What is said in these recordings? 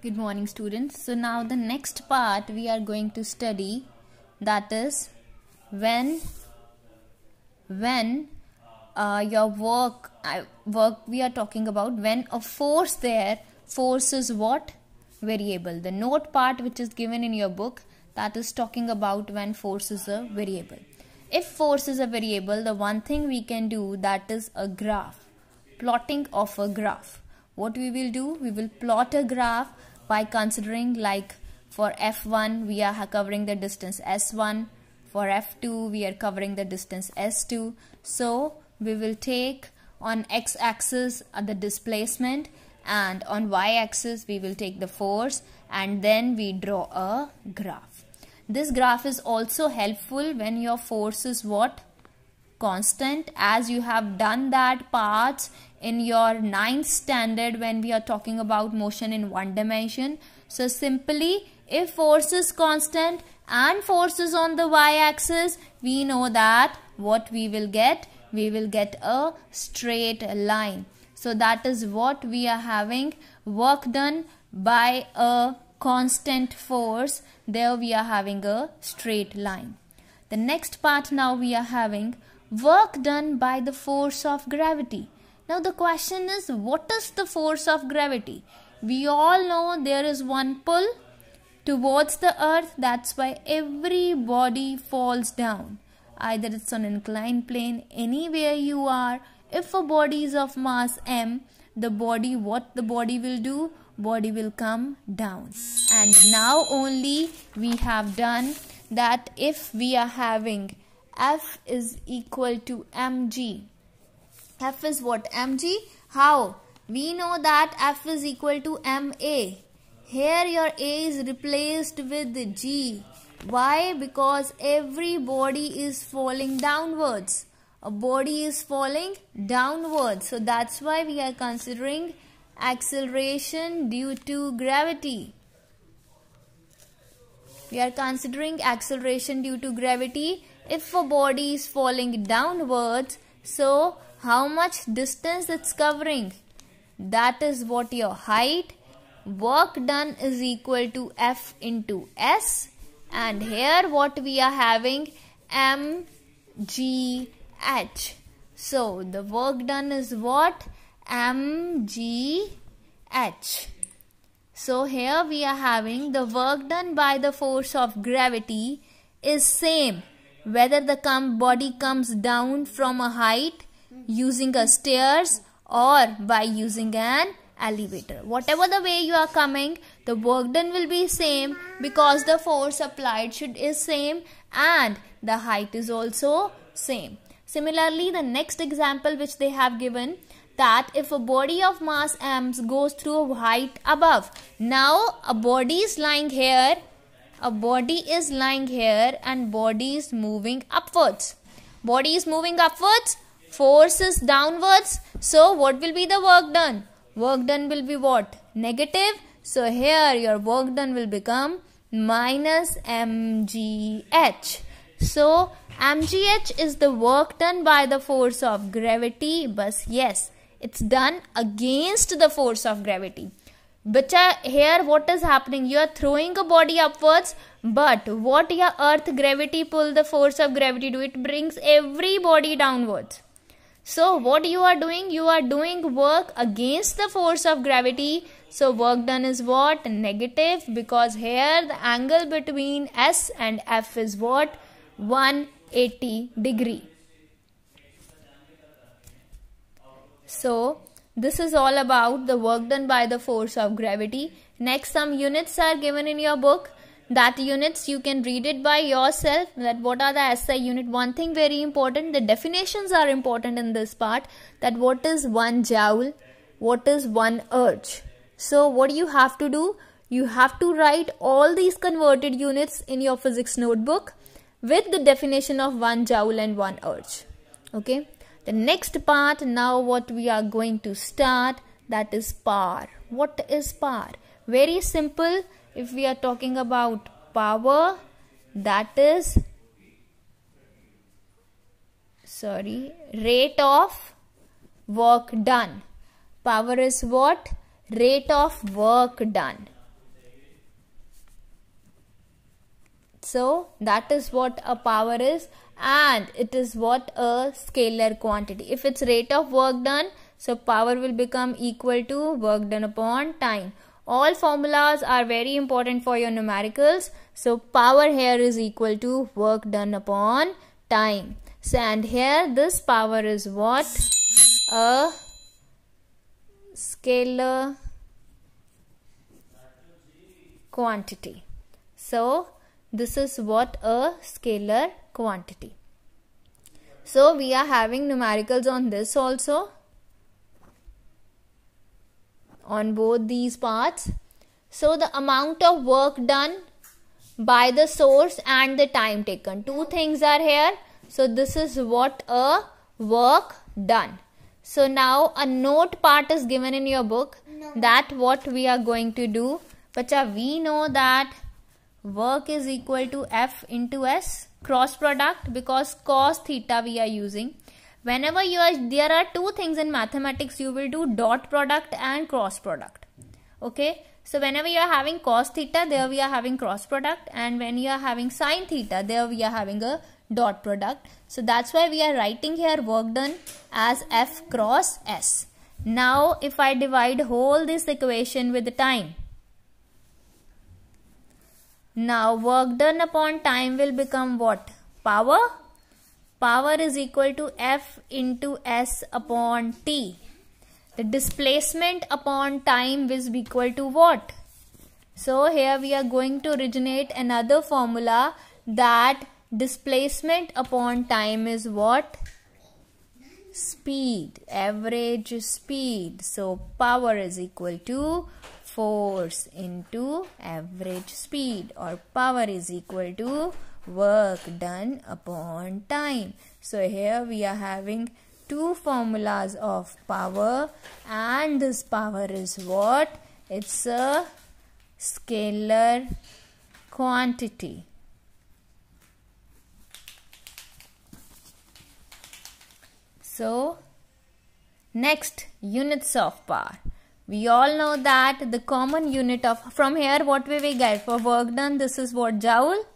Good morning, students. So, now the next part we are going to study that is when when uh, your work uh, work we are talking about when a force there forces what variable the note part which is given in your book that is talking about when force is a variable if force is a variable the one thing we can do that is a graph plotting of a graph what we will do we will plot a graph by considering like for F1 we are covering the distance S1 for F2 we are covering the distance S2 so we will take on x axis uh, the displacement and on y axis we will take the force and then we draw a graph this graph is also helpful when your force is what constant as you have done that parts in your ninth standard when we are talking about motion in one dimension. So simply if force is constant and force is on the y-axis, we know that what we will get, we will get a straight line. So that is what we are having work done by a constant force. There we are having a straight line. The next part now we are having work done by the force of gravity. Now, the question is what is the force of gravity? We all know there is one pull towards the earth, that's why every body falls down. Either it's on inclined plane, anywhere you are. If a body is of mass m, the body, what the body will do? Body will come down. And now only we have done that if we are having F is equal to mg f is what mg how we know that f is equal to ma here your a is replaced with g why because every body is falling downwards a body is falling downwards so that's why we are considering acceleration due to gravity we are considering acceleration due to gravity if a body is falling downwards so how much distance it's covering? That is what your height. Work done is equal to F into S. And here what we are having M, G, H. So the work done is what? M, G, H. So here we are having the work done by the force of gravity is same whether the body comes down from a height using a stairs or by using an elevator. Whatever the way you are coming, the work done will be same because the force applied should is same and the height is also same. Similarly, the next example which they have given that if a body of mass m goes through a height above. Now a body is lying here a body is lying here and body is moving upwards body is moving upwards force is downwards so what will be the work done work done will be what negative so here your work done will become minus mgh so mgh is the work done by the force of gravity but yes it's done against the force of gravity Bitcha here what is happening? You are throwing a body upwards, but what your earth gravity pull, the force of gravity do, it brings every body downwards. So what you are doing? You are doing work against the force of gravity. So work done is what? Negative because here the angle between S and F is what? 180 degree. So this is all about the work done by the force of gravity. Next, some units are given in your book. That units, you can read it by yourself. That what are the SI unit? One thing very important, the definitions are important in this part. That what is one joule? What is one urge? So what do you have to do? You have to write all these converted units in your physics notebook with the definition of one joule and one urge. Okay the next part now what we are going to start that is power what is power very simple if we are talking about power that is sorry rate of work done power is what rate of work done So that is what a power is and it is what a scalar quantity. If it's rate of work done, so power will become equal to work done upon time. All formulas are very important for your numericals. So power here is equal to work done upon time. So and here this power is what? A scalar quantity. So this is what a scalar quantity. So we are having numericals on this also. On both these parts. So the amount of work done by the source and the time taken. Two things are here. So this is what a work done. So now a note part is given in your book no. that what we are going to do. Pacha, we know that work is equal to F into S cross product because cos theta we are using. Whenever you are, there are two things in mathematics, you will do dot product and cross product. Okay. So whenever you are having cos theta, there we are having cross product and when you are having sine theta, there we are having a dot product. So that's why we are writing here work done as F cross S. Now if I divide whole this equation with the time, now work done upon time will become what? Power. Power is equal to F into S upon T. The displacement upon time is equal to what? So here we are going to originate another formula that displacement upon time is what? Speed, average speed. So power is equal to force into average speed or power is equal to work done upon time. So here we are having two formulas of power and this power is what? It's a scalar quantity. So next units of power. We all know that the common unit of, from here what we will get for work done, this is what joule.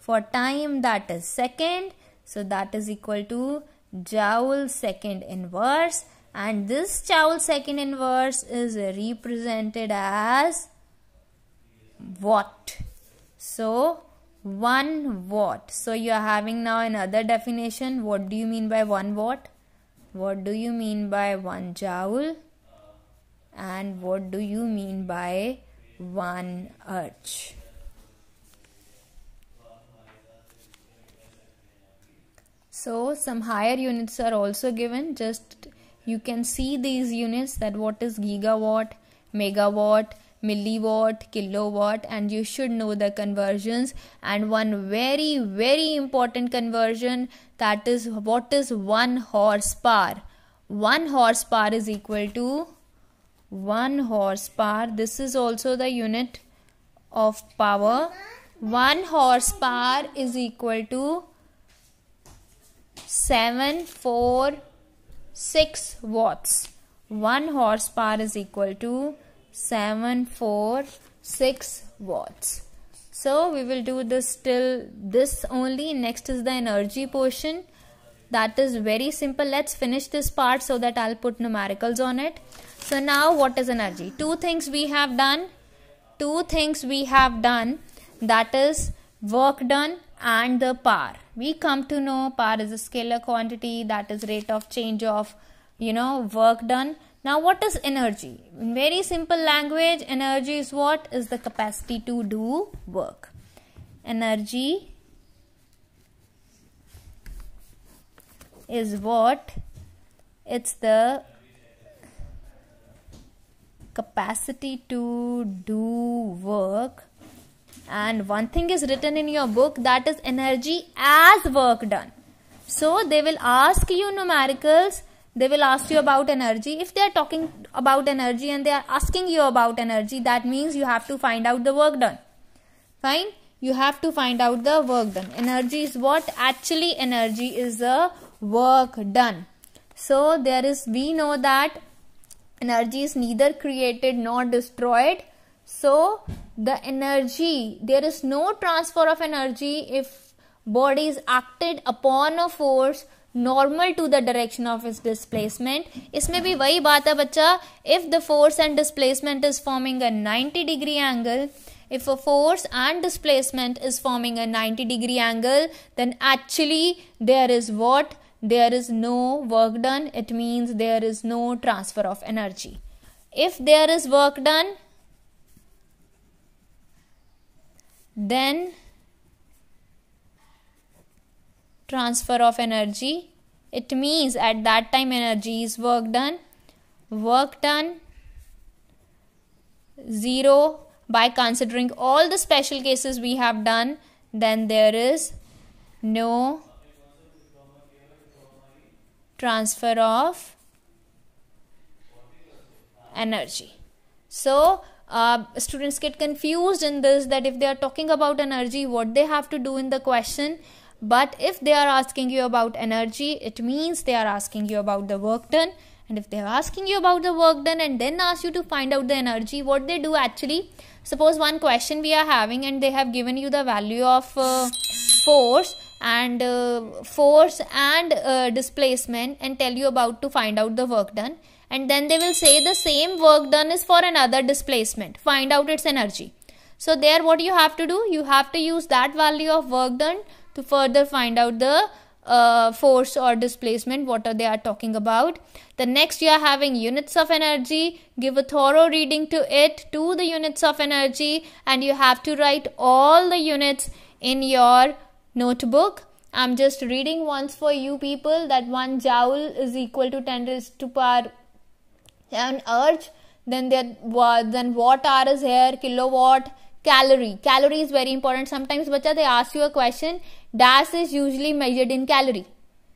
For time that is second. So that is equal to joule second inverse. And this joule second inverse is represented as watt. So 1 watt. So you are having now another definition. What do you mean by 1 watt? What do you mean by 1 joule? and what do you mean by one arch? So, some higher units are also given. Just you can see these units that what is gigawatt, megawatt, milliwatt, kilowatt, and you should know the conversions. And one very, very important conversion that is what is one horsepower? One horsepower is equal to 1 horsepower this is also the unit of power 1 horsepower is equal to 746 watts 1 horsepower is equal to 746 watts so we will do this till this only next is the energy portion that is very simple let's finish this part so that i'll put numericals on it so now what is energy two things we have done two things we have done that is work done and the power we come to know power is a scalar quantity that is rate of change of you know work done now what is energy in very simple language energy is what is the capacity to do work energy is what? It's the capacity to do work. And one thing is written in your book that is energy as work done. So they will ask you numericals, they will ask you about energy. If they are talking about energy and they are asking you about energy, that means you have to find out the work done. Fine? You have to find out the work done. Energy is what? Actually, energy is the work done. So there is we know that energy is neither created nor destroyed. So the energy there is no transfer of energy if body is acted upon a force to the direction of its displacement. इसमें भी वही बात है बच्चा If the force and displacement is forming a 90 degree angle. if a force and displacement is forming a 90 degree angle then actually there is what there is no work done, it means there is no transfer of energy. If there is work done, then transfer of energy it means at that time energy is work done work done zero by considering all the special cases we have done then there is no transfer of energy so uh, students get confused in this that if they are talking about energy what they have to do in the question but if they are asking you about energy it means they are asking you about the work done and if they are asking you about the work done and then ask you to find out the energy what they do actually suppose one question we are having and they have given you the value of uh, force and uh, force and uh, displacement and tell you about to find out the work done and then they will say the same work done is for another displacement find out its energy so there what you have to do you have to use that value of work done to further find out the uh, force or displacement what are they are talking about the next you are having units of energy give a thorough reading to it to the units of energy and you have to write all the units in your notebook. I'm just reading once for you people that one joule is equal to 10 raised to power an urge. Then there then watt hour is here, kilowatt, calorie. Calorie is very important. Sometimes, bacha, they ask you a question. Dash is usually measured in calorie.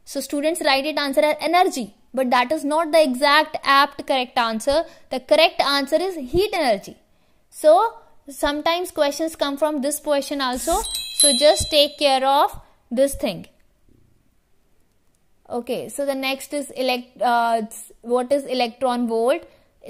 So students write it answer as energy, but that is not the exact apt correct answer. The correct answer is heat energy. So sometimes questions come from this question also so just take care of this thing. Okay, so the next is elect, uh, what is electron volt?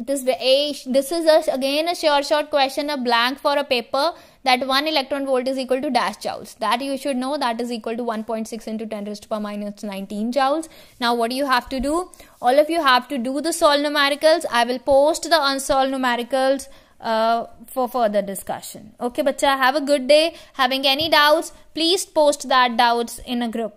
This, a, this is a, again a sure short question, a blank for a paper that 1 electron volt is equal to dash joules. That you should know that is equal to 1.6 into 10 raised to power minus 19 joules. Now what do you have to do? All of you have to do the solved numericals. I will post the unsolved numericals uh, for further discussion okay bacha have a good day having any doubts please post that doubts in a group